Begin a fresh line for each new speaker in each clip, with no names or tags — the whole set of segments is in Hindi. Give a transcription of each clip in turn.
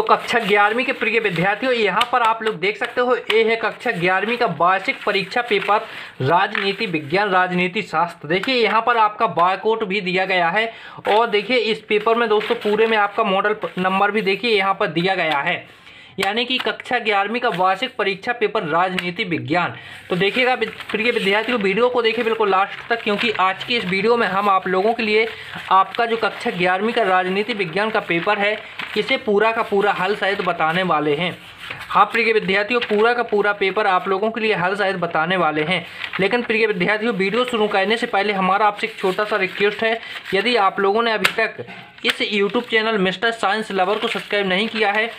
तो कक्षा ग्यारहवीं के प्रिय विद्यार्थियों यहाँ पर आप लोग देख सकते हो ये है कक्षा ग्यारहवीं का वार्षिक परीक्षा पेपर राजनीति विज्ञान राजनीति शास्त्र देखिए यहाँ पर आपका बायकोट भी दिया गया है और देखिए इस पेपर में दोस्तों पूरे में आपका मॉडल नंबर भी देखिए यहाँ पर दिया गया है यानी कि कक्षा ग्यारहवीं का वार्षिक परीक्षा पेपर राजनीति विज्ञान तो देखिएगा प्रिय विद्यार्थियों वीडियो को देखिए बिल्कुल लास्ट तक क्योंकि आज की इस वीडियो में हम आप लोगों के लिए आपका जो कक्षा ग्यारहवीं का राजनीति विज्ञान का पेपर है इसे पूरा का पूरा हल शायद बताने वाले हैं हाँ प्रिय विद्यार्थियों पूरा का पूरा पेपर आप लोगों के लिए हल शायद बताने वाले हैं लेकिन प्रिय विद्यार्थियों वीडियो शुरू करने से पहले हमारा आपसे एक छोटा सा रिक्वेस्ट है यदि आप लोगों ने अभी तक इस YouTube channel mister science lover को सब्सक्राइब नहीं किया है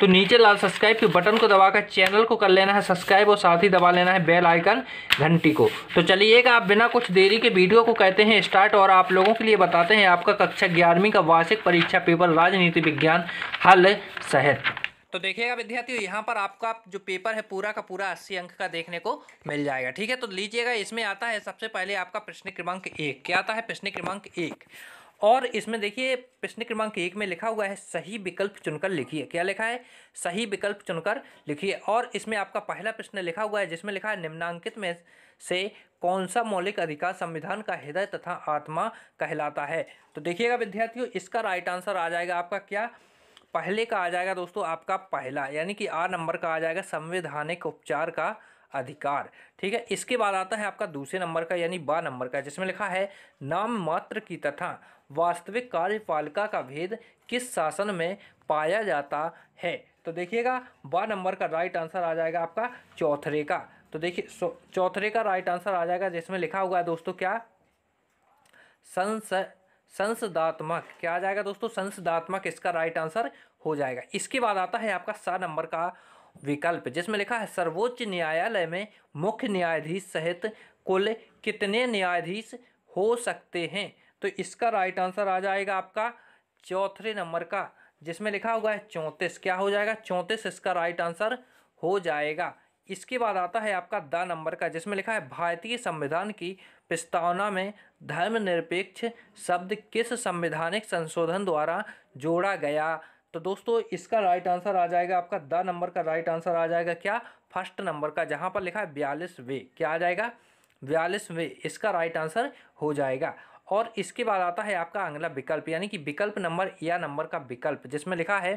तो नीचे लाल सब्सक्राइब के बटन को दबाकर चैनल को कर लेना है सब्सक्राइब और साथ ही दबा लेना है बेल आइकन घंटी को तो चलिएगा आप बिना कुछ देरी के वीडियो को कहते हैं स्टार्ट और आप लोगों के लिए बताते हैं आपका कक्षा ग्यारहवीं का वार्षिक परीक्षा पेपर राजनीति विज्ञान हल सहित तो देखिएगा विद्यार्थियों यहाँ पर आपका जो पेपर है पूरा का पूरा अस्सी अंक का देखने को मिल जाएगा ठीक है तो लीजिएगा इसमें आता है सबसे पहले आपका प्रश्न क्रमांक एक क्या आता है प्रश्न क्रमांक एक और इसमें देखिए प्रश्न क्रमांक एक में लिखा हुआ है सही विकल्प चुनकर लिखिए क्या लिखा है सही विकल्प चुनकर लिखिए और इसमें आपका पहला प्रश्न लिखा हुआ है जिसमें लिखा है निम्नांकित में से कौन सा मौलिक अधिकार संविधान का हृदय तथा आत्मा कहलाता है तो देखिएगा विद्यार्थियों इसका राइट आंसर आ जाएगा आपका क्या पहले का आ जाएगा दोस्तों आपका पहला यानी कि आर नंबर का आ जाएगा संवैधानिक उपचार का अधिकार ठीक है इसके बाद आता है आपका दूसरे नंबर का यानी बा नंबर का जिसमें लिखा है नाम मात्र की तथा वास्तविक कार्यपालिका का भेद किस शासन में पाया जाता है तो देखिएगा बारह नंबर का राइट आंसर आ जाएगा आपका चौथरे का तो देखिए चौथरे का राइट आंसर आ जाएगा जिसमें लिखा हुआ है दोस्तों क्या संस संसदात्मक क्या आ जाएगा दोस्तों संसदात्मक इसका राइट आंसर हो जाएगा इसके बाद आता है आपका सात नंबर का विकल्प जिसमें लिखा है सर्वोच्च न्यायालय में मुख्य न्यायाधीश सहित कुल कितने न्यायाधीश हो सकते हैं तो इसका राइट आंसर आ जाएगा आपका चौथे नंबर का जिसमें लिखा हुआ है चौंतीस क्या हो जाएगा चौंतीस इसका राइट आंसर हो जाएगा इसके बाद आता है आपका द नंबर का जिसमें लिखा है भारतीय संविधान की प्रस्तावना में धर्मनिरपेक्ष शब्द किस संवैधानिक संशोधन द्वारा जोड़ा गया तो दोस्तों इसका राइट आंसर आ जाएगा आपका द नंबर का राइट आंसर आ जाएगा क्या फर्स्ट नंबर का जहाँ पर लिखा है बयालीस वे क्या आ जाएगा बयालीस वे इसका राइट आंसर हो जाएगा और इसके बाद आता है आपका अगला विकल्प यानी कि विकल्प नंबर या नंबर का विकल्प जिसमें लिखा है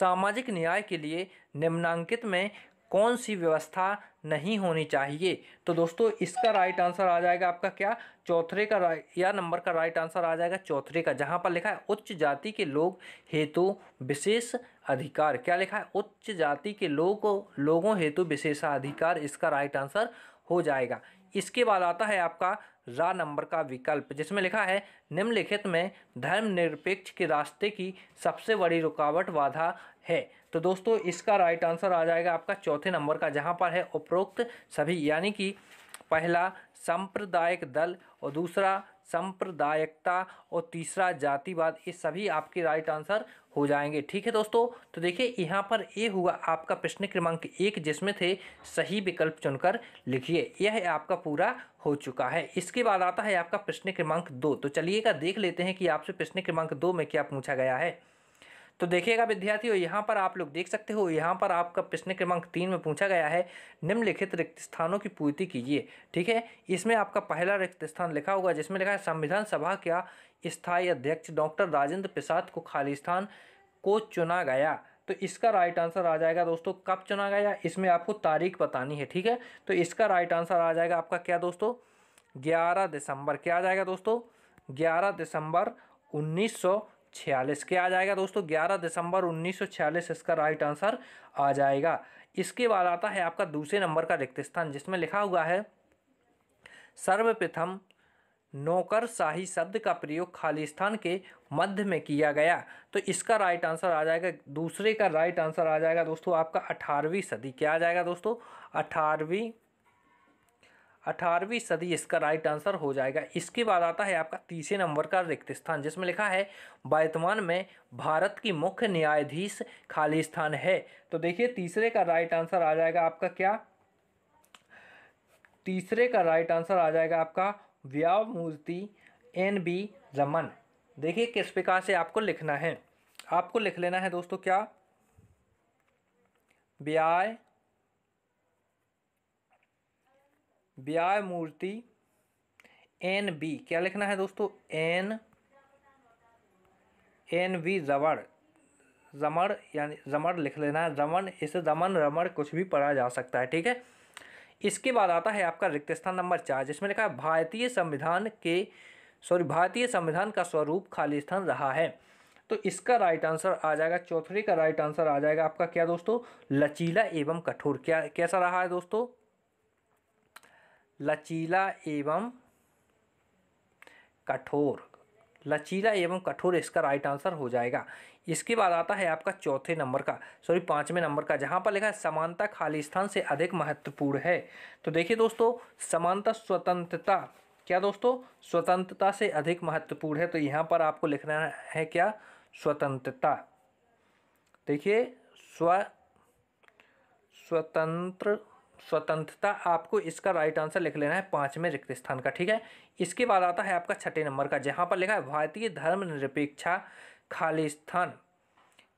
सामाजिक न्याय के लिए निम्नांकित में कौन सी व्यवस्था नहीं होनी चाहिए तो दोस्तों इसका राइट आंसर आ जाएगा आपका क्या चौथरे का या नंबर का राइट आंसर आ जाएगा चौथरे का जहाँ पर लिखा है उच्च जाति के लोग हेतु विशेष अधिकार क्या लिखा है उच्च जाति के लोग लोगों हेतु विशेषाधिकार इसका राइट आंसर हो जाएगा इसके बाद आता है आपका रा नंबर का विकल्प जिसमें लिखा है निम्नलिखित में धर्मनिरपेक्ष के रास्ते की सबसे बड़ी रुकावट बाधा है तो दोस्तों इसका राइट आंसर आ जाएगा आपका चौथे नंबर का जहाँ पर है उपरोक्त सभी यानी कि पहला सांप्रदायिक दल और दूसरा सांप्रदायिकता और तीसरा जातिवाद ये सभी आपके राइट आंसर हो जाएंगे ठीक है दोस्तों तो देखिए यहाँ पर ये हुआ आपका प्रश्न क्रमांक एक जिसमें थे सही विकल्प चुनकर लिखिए यह आपका पूरा हो चुका है इसके बाद आता है आपका प्रश्न क्रमांक दो तो चलिएगा देख लेते हैं कि आपसे प्रश्न क्रमांक दो में क्या पूछा गया है तो देखिएगा विद्यार्थियों यहाँ पर आप लोग देख सकते हो यहाँ पर आपका प्रश्न क्रमांक तीन में पूछा गया है निम्नलिखित रिक्त स्थानों की पूर्ति कीजिए ठीक है इसमें आपका पहला रिक्त स्थान लिखा होगा जिसमें लिखा है संविधान सभा का स्थायी अध्यक्ष डॉक्टर राजेंद्र प्रसाद को खाली स्थान को चुना गया तो इसका राइट आंसर आ जाएगा दोस्तों कब चुना गया इसमें आपको तारीख बतानी है ठीक है तो इसका राइट आंसर आ जाएगा आपका क्या दोस्तों ग्यारह दिसंबर क्या आ जाएगा दोस्तों ग्यारह दिसंबर उन्नीस सौ छियालीस क्या आ जाएगा दोस्तों ग्यारह दिसंबर छियालीस इसका राइट आंसर आ जाएगा इसके बाद आता है आपका दूसरे नंबर का रिक्त स्थान जिसमें लिखा हुआ है सर्वप्रथम नौकर शाही शब्द का प्रयोग खाली स्थान के मध्य में किया गया तो इसका राइट आंसर आ जाएगा दूसरे का राइट आंसर आ जाएगा दोस्तों आपका अठारहवीं सदी क्या आ जाएगा दोस्तों अठारहवीं अठारहवीं सदी इसका राइट आंसर हो जाएगा इसके बाद आता है आपका तीसरे नंबर का रिक्त स्थान जिसमें लिखा है वर्तमान में भारत की मुख्य न्यायाधीश खाली स्थान है तो देखिए तीसरे का राइट आंसर आ जाएगा आपका क्या तीसरे का राइट आंसर आ जाएगा आपका व्यामूर्ति एन बी रमन देखिए किस प्रकार से आपको लिखना है आपको लिख लेना है दोस्तों क्या व्याय व्याय मूर्ति एन बी क्या लिखना है दोस्तों एन एन बी जबर जमर यानी जमर लिख लेना है जमन इसे जमन रमर कुछ भी पढ़ा जा सकता है ठीक है इसके बाद आता है आपका रिक्त स्थान नंबर चार जिसमें लिखा है भारतीय संविधान के सॉरी भारतीय संविधान का स्वरूप खाली स्थान रहा है तो इसका राइट आंसर आ जाएगा चौथरी का राइट आंसर आ जाएगा आपका क्या दोस्तों लचीला एवं कठोर क्या कैसा रहा है दोस्तों लचीला एवं कठोर लचीला एवं कठोर इसका राइट आंसर हो जाएगा इसके बाद आता है आपका चौथे नंबर का सॉरी पाँचवें नंबर का जहाँ पर लिखा है समानता खाली स्थान से अधिक महत्वपूर्ण है तो देखिए दोस्तों समानता स्वतंत्रता क्या दोस्तों स्वतंत्रता से अधिक महत्वपूर्ण है तो यहाँ पर आपको लिखना है क्या स्वतंत्रता देखिए स्व स्वतंत्र स्वतंत्रता आपको इसका राइट आंसर लिख लेना है पाँचवें रिक्त स्थान का ठीक है इसके बाद आता है आपका छठे नंबर का जहाँ पर लिखा है भारतीय धर्म खाली खालिस्तान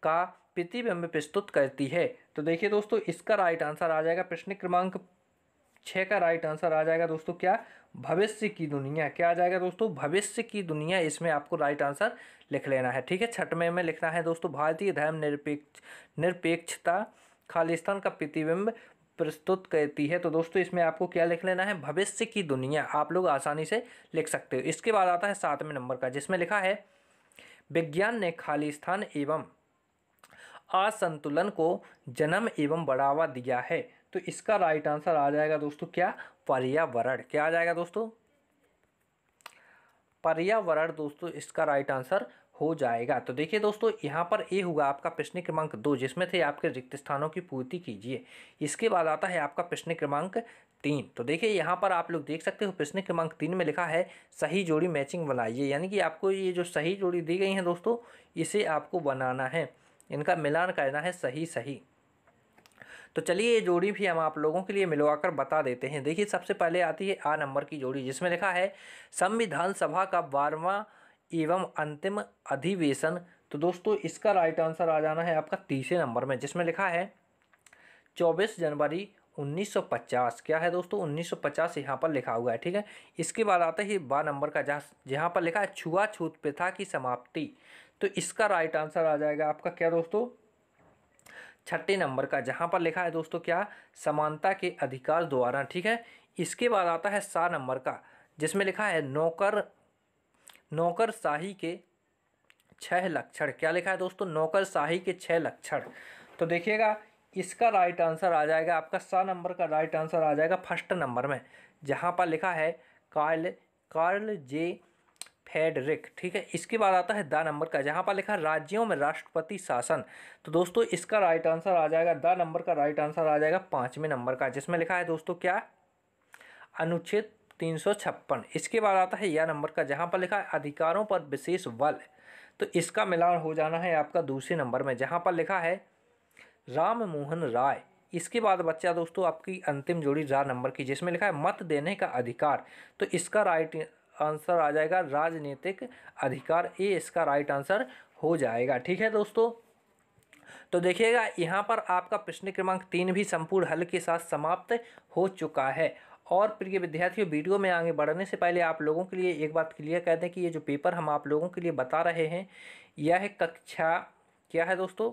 का प्रतिबिंब प्रस्तुत करती है तो देखिए दोस्तों इसका राइट आंसर आ जाएगा प्रश्न क्रमांक छः का राइट आंसर आ जाएगा दोस्तों क्या भविष्य की दुनिया क्या आ जाएगा दोस्तों भविष्य की दुनिया इसमें आपको राइट आंसर लिख लेना है ठीक है छठवें में लिखना है दोस्तों भारतीय धर्म निरपेक्ष निरपेक्षता खालिस्तान का प्रतिबिंब प्रस्तुत करती है तो दोस्तों इसमें आपको क्या लिख लेना है भविष्य की दुनिया आप लोग आसानी से लिख सकते हो इसके बाद आता है सातवें नंबर का जिसमें लिखा है विज्ञान ने खाली स्थान एवं असंतुलन को जन्म एवं बढ़ावा दिया है तो इसका राइट आंसर आ जाएगा दोस्तों क्या पर्यावरण क्या आ जाएगा दोस्तों पर्यावरण दोस्तों इसका राइट आंसर हो जाएगा तो देखिए दोस्तों यहाँ पर ए हुआ आपका प्रश्न क्रमांक दो जिसमें थे आपके रिक्त स्थानों की पूर्ति कीजिए इसके बाद आता है आपका प्रश्न क्रमांक तीन तो देखिए यहाँ पर आप लोग देख सकते हो प्रश्न क्रमांक तीन में लिखा है सही जोड़ी मैचिंग बनाइए यानी कि आपको ये जो सही जोड़ी दी गई है दोस्तों इसे आपको बनाना है इनका मिलान करना है सही सही तो चलिए ये जोड़ी भी हम आप लोगों के लिए मिलवाकर बता देते हैं देखिए सबसे पहले आती है आ नंबर की जोड़ी जिसमें लिखा है संविधान सभा का बारवा एवं अंतिम अधिवेशन तो दोस्तों इसका राइट आंसर आ जाना है आपका तीसरे नंबर में जिसमें लिखा है चौबीस जनवरी 1950 क्या है दोस्तों 1950 यहाँ पर लिखा हुआ है ठीक है इसके बाद आता है बा नंबर का जहाँ जहाँ पर लिखा है छुआछूत प्रथा की समाप्ति तो इसका राइट आंसर आ जाएगा आपका क्या दोस्तों छठे नंबर का जहाँ पर लिखा है दोस्तों क्या समानता के अधिकार द्वारा ठीक है इसके बाद आता है सा नंबर का जिसमें लिखा है नौकर नौकरशाही के छह लक्षण क्या लिखा है दोस्तों नौकरशाही के छह लक्षण तो देखिएगा इसका राइट आंसर आ जाएगा आपका सा नंबर का राइट आंसर आ जाएगा फर्स्ट नंबर में जहाँ पर लिखा है कार्ल कार्ल जे फेडरिक ठीक है इसके बाद आता है द नंबर का जहाँ पर लिखा राज्यों में राष्ट्रपति शासन तो दोस्तों इसका राइट आंसर आ जाएगा द नंबर का राइट आंसर आ जाएगा पाँचवें नंबर का जिसमें लिखा है दोस्तों क्या अनुच्छेद तीन सौ छप्पन इसके बाद आता है यह नंबर का जहाँ पर लिखा है अधिकारों पर विशेष बल तो इसका मिलान हो जाना है आपका दूसरे नंबर में जहाँ पर लिखा है राम मोहन राय इसके बाद बच्चा दोस्तों आपकी अंतिम जोड़ी रा नंबर की जिसमें लिखा है मत देने का अधिकार तो इसका राइट आंसर आ जाएगा राजनीतिक अधिकार ए इसका राइट आंसर हो जाएगा ठीक है दोस्तों तो देखिएगा यहाँ पर आपका प्रश्न क्रमांक तीन भी संपूर्ण हल के साथ समाप्त हो चुका है और प्रिय विद्यार्थियों वीडियो में आगे बढ़ने से पहले आप लोगों के लिए एक बात क्लियर कर दें कि ये जो पेपर हम आप लोगों के लिए बता रहे हैं यह है कक्षा क्या है दोस्तों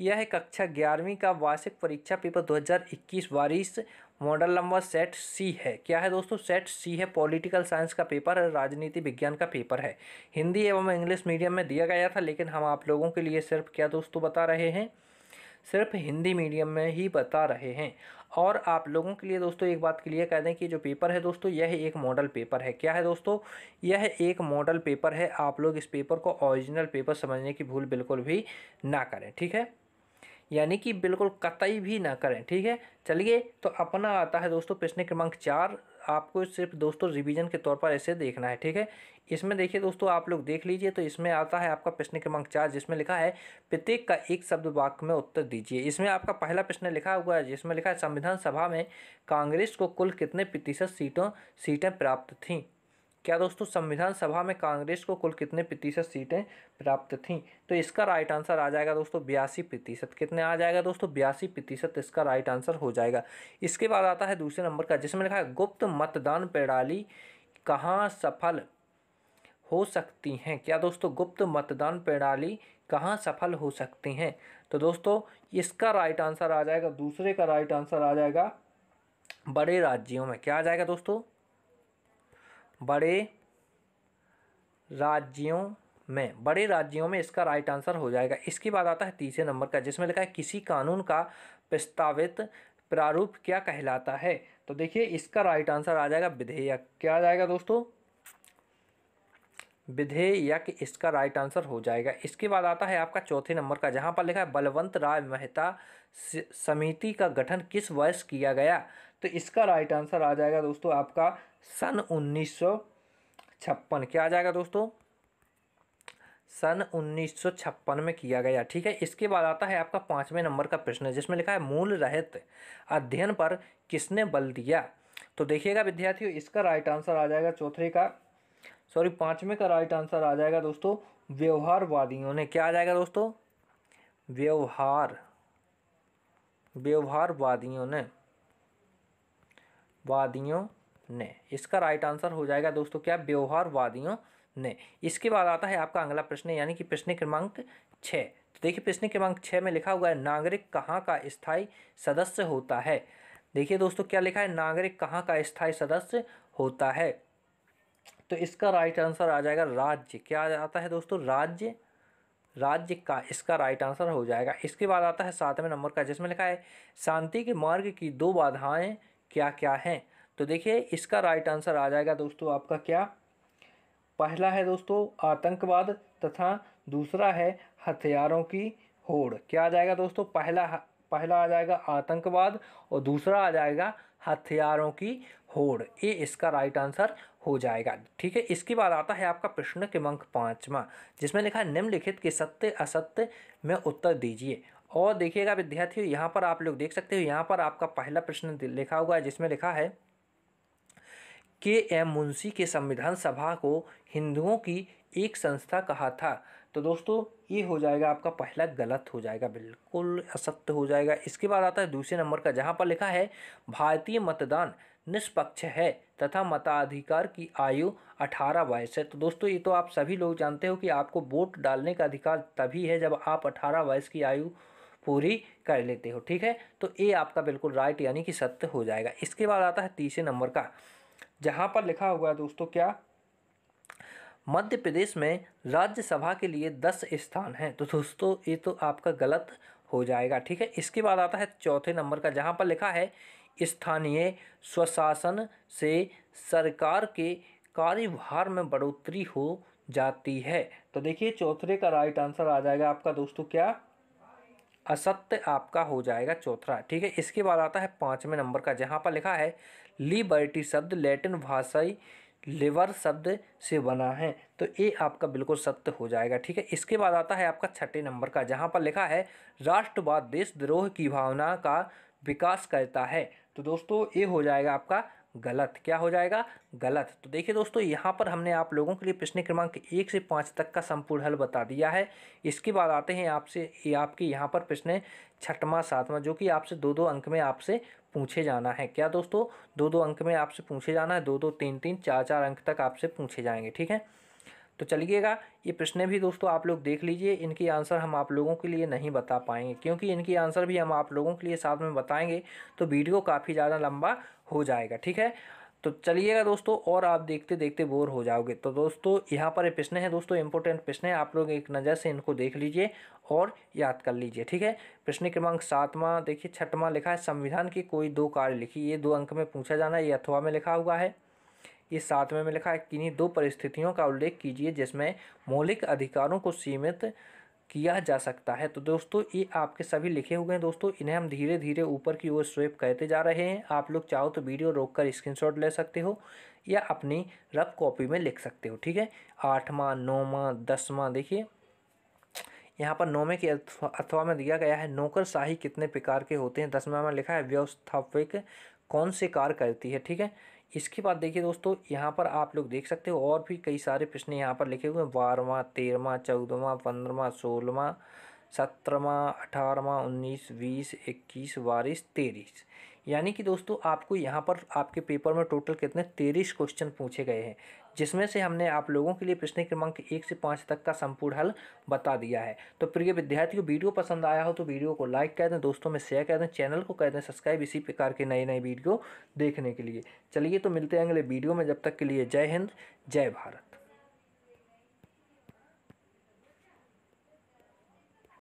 यह है कक्षा ग्यारहवीं का वार्षिक परीक्षा पेपर 2021 बारिश मॉडल नंबर सेट सी है क्या है दोस्तों सेट सी है पॉलिटिकल साइंस का पेपर है राजनीति विज्ञान का पेपर है हिंदी एवं इंग्लिश मीडियम में दिया गया था लेकिन हम आप लोगों के लिए सिर्फ क्या दोस्तों बता रहे हैं सिर्फ हिंदी मीडियम में ही बता रहे हैं और आप लोगों के लिए दोस्तों एक बात क्लियर कह दें कि जो पेपर है दोस्तों यह एक मॉडल पेपर है क्या है दोस्तों यह एक मॉडल पेपर है आप लोग इस पेपर को ओरिजिनल पेपर समझने की भूल बिल्कुल भी ना करें ठीक है यानी कि बिल्कुल कतई भी ना करें ठीक है चलिए तो अपना आता है दोस्तों प्रश्न क्रमांक चार आपको सिर्फ दोस्तों रिवीजन के तौर पर ऐसे देखना है ठीक है इसमें देखिए दोस्तों आप लोग देख लीजिए तो इसमें आता है आपका प्रश्न क्रमांक चार जिसमें लिखा है प्रत्येक का एक शब्द वाक्य में उत्तर दीजिए इसमें आपका पहला प्रश्न लिखा हुआ है जिसमें लिखा है संविधान सभा में कांग्रेस को कुल कितने प्रतिशत सीटों सीटें प्राप्त थीं क्या दोस्तों संविधान सभा में कांग्रेस को कुल कितने प्रतिशत सीटें प्राप्त थीं तो इसका राइट आंसर आ जाएगा दोस्तों बयासी प्रतिशत कितने आ जाएगा दोस्तों बयासी प्रतिशत इसका राइट आंसर हो जाएगा इसके बाद आता है दूसरे नंबर का जिसमें लिखा है गुप्त मतदान प्रणाली कहाँ सफल हो सकती हैं क्या दोस्तों गुप्त मतदान प्रणाली कहाँ सफल हो सकती हैं तो दोस्तों इसका राइट आंसर आ जाएगा दूसरे का राइट आंसर आ जाएगा बड़े राज्यों में क्या आ जाएगा दोस्तों बड़े राज्यों में बड़े राज्यों में इसका राइट आंसर हो जाएगा इसके बाद आता है तीसरे नंबर का जिसमें लिखा है किसी कानून का प्रस्तावित प्रारूप क्या कहलाता है तो देखिए इसका राइट आंसर आ जाएगा विधेयक क्या आ जाएगा दोस्तों विधेयक इसका राइट आंसर हो जाएगा इसके बाद आता है आपका चौथे नंबर का जहाँ पर लिखा है बलवंत राय मेहता समिति का गठन किस वर्ष किया गया तो इसका राइट आंसर आ जाएगा दोस्तों आपका सन उन्नीस छप्पन क्या आ जाएगा दोस्तों सन 1956 में किया गया ठीक है इसके बाद आता है आपका पाँचवें नंबर का प्रश्न जिसमें लिखा है मूल रहित अध्ययन पर किसने बल दिया तो देखिएगा विद्यार्थियों इसका राइट आंसर आ जाएगा चौथे का सॉरी पाँचवें का राइट आंसर आ जाएगा दोस्तों व्यवहारवादियों ने क्या आ जाएगा दोस्तों व्यवहार व्यवहारवादियों ने वादियों ने इसका राइट आंसर हो जाएगा दोस्तों क्या व्यवहार वादियों ने इसके बाद आता है आपका अगला प्रश्न यानी कि प्रश्न क्रमांक छः तो देखिए प्रश्न क्रमांक छः में लिखा हुआ है नागरिक कहाँ का स्थायी सदस्य होता है देखिए दोस्तों क्या लिखा है नागरिक कहाँ का स्थायी सदस्य होता है तो इसका राइट आंसर आ जाएगा राज्य क्या आता है दोस्तों राज्य राज्य का इसका राइट आंसर हो जाएगा इसके बाद आता है सातवें नंबर का जिसमें लिखा है शांति के मार्ग की दो बाधाएं क्या क्या हैं तो देखिए इसका राइट आंसर आ जाएगा दोस्तों आपका क्या पहला है दोस्तों आतंकवाद तथा दूसरा है हथियारों की होड़ क्या आ जाएगा दोस्तों पहला पहला आ जाएगा आतंकवाद और दूसरा आ जाएगा हथियारों की होड़ ये इसका राइट आंसर हो जाएगा ठीक है इसके बाद आता है आपका प्रश्न क्रमांक पाँचवा जिसमें लिखा है निम्नलिखित के सत्य असत्य में उत्तर दीजिए और देखिएगा विद्यार्थियों यहाँ पर आप लोग देख सकते हो यहाँ पर आपका पहला प्रश्न लिखा हुआ है जिसमें लिखा है के एम मुंशी के संविधान सभा को हिंदुओं की एक संस्था कहा था तो दोस्तों ये हो जाएगा आपका पहला गलत हो जाएगा बिल्कुल असत्य हो जाएगा इसके बाद आता है दूसरे नंबर का जहाँ पर लिखा है भारतीय मतदान निष्पक्ष है तथा मताधिकार की आयु 18 वर्ष है तो दोस्तों ये तो आप सभी लोग जानते हो कि आपको वोट डालने का अधिकार तभी है जब आप 18 वर्ष की आयु पूरी कर लेते हो ठीक है तो ए आपका बिल्कुल राइट यानी कि सत्य हो जाएगा इसके बाद आता है तीसरे नंबर का जहाँ पर लिखा हुआ है दोस्तों क्या मध्य प्रदेश में राज्यसभा के लिए दस स्थान हैं तो दोस्तों ये तो आपका गलत हो जाएगा ठीक है इसके बाद आता है चौथे नंबर का जहाँ पर लिखा है स्थानीय स्वशासन से सरकार के कार्यभार में बढ़ोतरी हो जाती है तो देखिए चौथे का राइट आंसर आ जाएगा आपका दोस्तों क्या असत्य आपका हो जाएगा चौथा ठीक है इसके बाद आता है पाँचवें नंबर का जहाँ पर लिखा है लिबर्टी शब्द लैटिन भाषाई लिवर शब्द से बना है तो ये आपका बिल्कुल सत्य हो जाएगा ठीक है इसके बाद आता है आपका छठे नंबर का जहाँ पर लिखा है राष्ट्रवाद देशद्रोह की भावना का विकास करता है तो दोस्तों ये हो जाएगा आपका गलत क्या हो जाएगा गलत तो देखिए दोस्तों यहाँ पर हमने आप लोगों के लिए प्रश्न क्रमांक एक से पाँच तक का संपूर्ण हल बता दिया है इसके बाद आते हैं आपसे आपके यहाँ पर प्रश्न छठवा सातवां जो कि आपसे दो दो अंक में आपसे पूछे जाना है क्या दोस्तों दो दो अंक में आपसे पूछे जाना है दो दो तीन तीन चार चार अंक तक आपसे पूछे जाएंगे ठीक है तो चलिएगा ये प्रश्न भी दोस्तों आप लोग देख लीजिए इनकी आंसर हम आप लोगों के लिए नहीं बता पाएंगे क्योंकि इनकी आंसर भी हम आप लोगों के लिए साथ में बताएंगे तो वीडियो काफ़ी ज़्यादा लंबा हो जाएगा ठीक है तो चलिएगा दोस्तों और आप देखते देखते बोर हो जाओगे तो दोस्तों यहाँ पर प्रश्न है दोस्तों इंपॉर्टेंट प्रश्न है आप लोग एक नज़र से इनको देख लीजिए और याद कर लीजिए ठीक है प्रश्न क्रमांक सातवां देखिए छठवां लिखा है संविधान की कोई दो कार्य लिखी ये दो अंक में पूछा जाना है ये अथवा में लिखा हुआ है इस सातवें में लिखा है किन्हीं दो परिस्थितियों का उल्लेख कीजिए जिसमें मौलिक अधिकारों को सीमित किया जा सकता है तो दोस्तों ये आपके सभी लिखे हुए हैं दोस्तों इन्हें हम धीरे धीरे ऊपर की ओर स्वेप कहते जा रहे हैं आप लोग चाहो तो वीडियो रोककर स्क्रीनशॉट ले सकते हो या अपनी रफ कॉपी में लिख सकते हो ठीक है आठवां नौवां दसवां देखिए यहाँ पर नौवें के अथवा में दिया गया है नौकरशाही कितने प्रकार के होते हैं दसवा में लिखा है व्यवस्थापिक कौन से कार्य करती है ठीक है इसके बाद देखिए दोस्तों यहाँ पर आप लोग देख सकते हो और भी कई सारे प्रश्न यहाँ पर लिखे हुए हैं बारहवा तेरहवा चौदहवा पंद्रहवा सोलहवा सत्रहवा अठारहवा उन्नीस बीस इक्कीस बाईस तेईस यानी कि दोस्तों आपको यहाँ पर आपके पेपर में टोटल कितने तेईस क्वेश्चन पूछे गए हैं जिसमें से हमने आप लोगों के लिए प्रश्न क्रमांक एक से पाँच तक का संपूर्ण हल बता दिया है तो प्रिय विद्यार्थियों वीडियो पसंद आया हो तो वीडियो को लाइक कर दें दोस्तों में शेयर कर दें चैनल को कह दें सब्सक्राइब इसी प्रकार के नए नए वीडियो देखने के लिए चलिए तो मिलते हैं अगले वीडियो में जब तक के लिए जय हिंद जय भारत